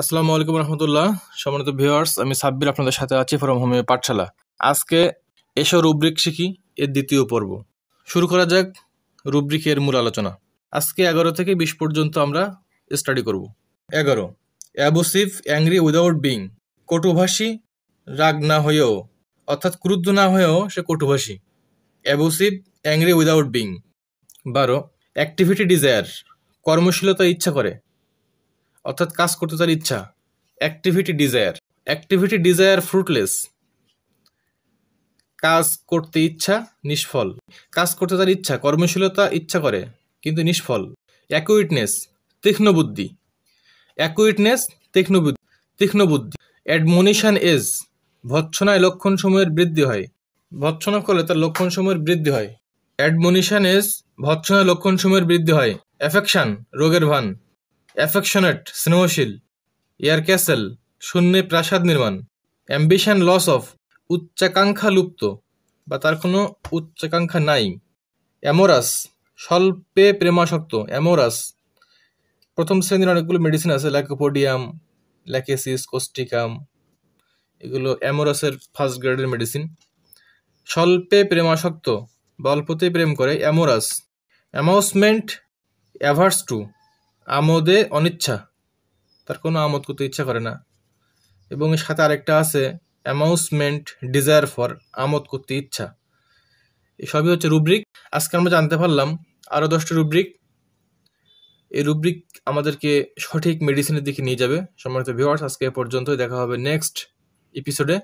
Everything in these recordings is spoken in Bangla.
আসসালামু আলাইকুম রহমতুল্লাহ সম্মানিত ভিউয়ার্স আমি সাব্বির আপনাদের সাথে আছি ফরম হোমি পাঠশালা আজকে এসো রুব্রিক শিখি এর দ্বিতীয় পর্ব শুরু করা যাক রুব্রিকের মূল আলোচনা আজকে এগারো থেকে বিশ পর্যন্ত আমরা স্টাডি করব এগারো অ্যাবোসিভ অ্যাংরি উইদাউট বিং কটুভাষী রাগ না হয়েও অর্থাৎ ক্রুদ্ধ না হয়েও সে কটুভাষী অ্যাবোসিভ অ্যাংরি উইদাউট বিং বারো অ্যাক্টিভিটি ডিজায়ার কর্মশীলতা ইচ্ছা করে অর্থাৎ কাজ করতে তার ইচ্ছা activity desire activity desire fruitless কাজ করতে ইচ্ছা নিষ্ফল কাজ করতে তার ইচ্ছা কর্মশীলতা ইচ্ছা করে কিন্তু নিষ্ফল অ্যাকুইটনেস তীক্ষ্ণ বুদ্ধি অ্যাকুইটনেস তীক্ষ্ণ বুদ্ধি তীক্ষ্ণ বুদ্ধি অ্যাডমোনিশন এজ ভৎসনায় লক্ষণ সময়ের বৃদ্ধি হয় ভৎসনা করলে তার লক্ষণ সময়ের বৃদ্ধি হয় অ্যাডমোনিশন এজ ভৎসনায় লক্ষণ সময়ের বৃদ্ধি হয় অ্যাফেকশন রোগের ভান অ্যাফেকশনেট স্নেহশীল এয়ার ক্যাসেল শূন্যে প্রাসাদ নির্মাণ অ্যাম্বিশন লস অফ উচ্চাকাঙ্ক্ষা লুপ্ত বা তার কোনো উচ্চাকাঙ্ক্ষা নাই অ্যামোরাস স্বল্পে প্রেমাসক্ত অ্যামোরাস প্রথম শ্রেণীর অনেকগুলো মেডিসিন আছে ল্যাকোপোডিয়াম ল্যাকেসিস কোস্টিকাম এগুলো অ্যামোরাসের ফার্স্ট গ্রেডের মেডিসিন স্বল্পে প্রেমাসক্ত বা অল্পতেই প্রেম করে অ্যামোরাস অ্যামাউসমেন্ট অ্যাভার্স টু আমোদে অনিচ্ছা তার কোনো আমোদ করতে ইচ্ছা করে না এবং এর সাথে আরেকটা আছে অ্যামাউসমেন্ট ডিজায়ার ফর আমোদ করতে ইচ্ছা এসবই হচ্ছে রুব্রিক আজকে আমরা জানতে পারলাম আরও দশটা রুব্রিক এই রুব্রিক আমাদেরকে সঠিক মেডিসিনের দিকে নিয়ে যাবে সম্মানিত ভিওয়ার্স আজকে এ পর্যন্তই দেখা হবে নেক্সট এপিসোডে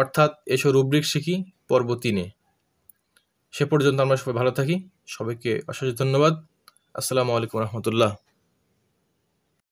অর্থাৎ এসব রুব্রিক শিখি পর্ব তিনে সে পর্যন্ত আমরা সবাই ভালো থাকি সবাইকে অসংখ্য ধন্যবাদ আসসালামু আলাইকুম রহমতুল্লাহ